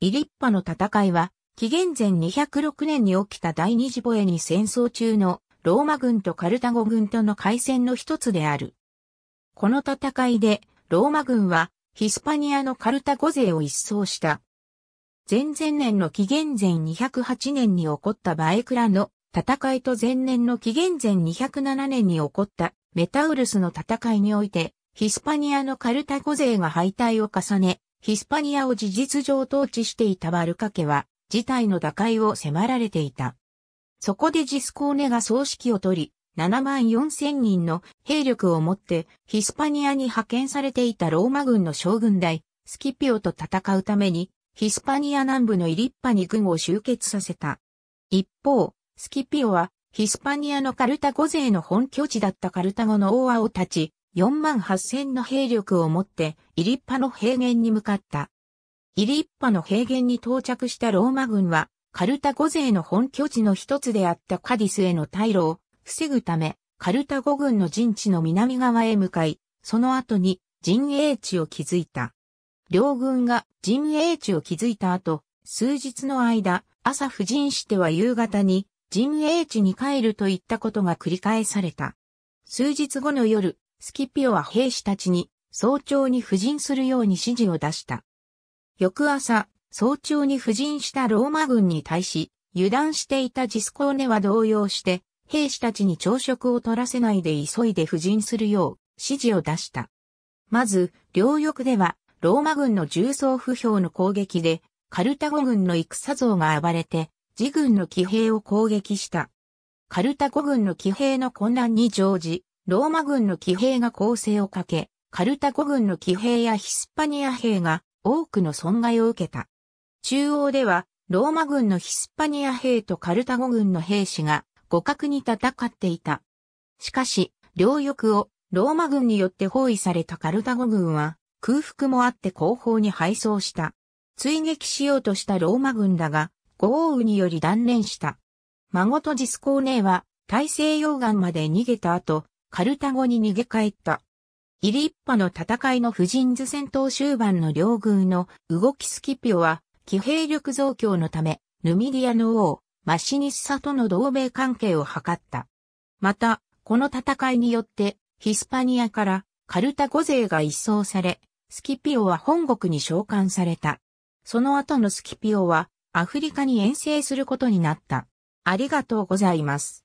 イリッパの戦いは、紀元前206年に起きた第二次ボエニ戦争中のローマ軍とカルタゴ軍との海戦の一つである。この戦いで、ローマ軍はヒスパニアのカルタゴ勢を一掃した。前々年の紀元前208年に起こったバエクラの戦いと前年の紀元前207年に起こったメタウルスの戦いにおいて、ヒスパニアのカルタゴ勢が敗退を重ね、ヒスパニアを事実上統治していたバルカ家は、事態の打開を迫られていた。そこでジスコーネが葬式を取り、7万4千人の兵力を持ってヒスパニアに派遣されていたローマ軍の将軍代、スキピオと戦うために、ヒスパニア南部のイリッパに軍を集結させた。一方、スキピオはヒスパニアのカルタゴ勢の本拠地だったカルタゴの王和を立ち、4万8000の兵力を持ってイリッパの平原に向かった。イリッパの平原に到着したローマ軍は、カルタゴ勢の本拠地の一つであったカディスへの退路を防ぐため、カルタゴ軍の陣地の南側へ向かい、その後に陣営地を築いた。両軍が陣営地を築いた後、数日の間、朝婦人しては夕方に陣営地に帰るといったことが繰り返された。数日後の夜、スキピオは兵士たちに早朝に布陣するように指示を出した。翌朝、早朝に布陣したローマ軍に対し、油断していたジスコーネは動揺して、兵士たちに朝食を取らせないで急いで布陣するよう指示を出した。まず、両翼では、ローマ軍の重装不評の攻撃で、カルタゴ軍の戦像が暴れて、自軍の騎兵を攻撃した。カルタゴ軍の騎兵の混乱に乗じ、ローマ軍の騎兵が攻勢をかけ、カルタゴ軍の騎兵やヒスパニア兵が多くの損害を受けた。中央では、ローマ軍のヒスパニア兵とカルタゴ軍の兵士が互角に戦っていた。しかし、両翼をローマ軍によって包囲されたカルタゴ軍は空腹もあって後方に敗走した。追撃しようとしたローマ軍だが、豪雨により断念した。孫とジスコーネは大西洋岸まで逃げた後、カルタゴに逃げ帰った。イリッパの戦いの婦人図戦闘終盤の両軍の動きスキピオは、騎兵力増強のため、ヌミディアの王、マシニッサとの同盟関係を図った。また、この戦いによって、ヒスパニアからカルタゴ勢が一掃され、スキピオは本国に召喚された。その後のスキピオは、アフリカに遠征することになった。ありがとうございます。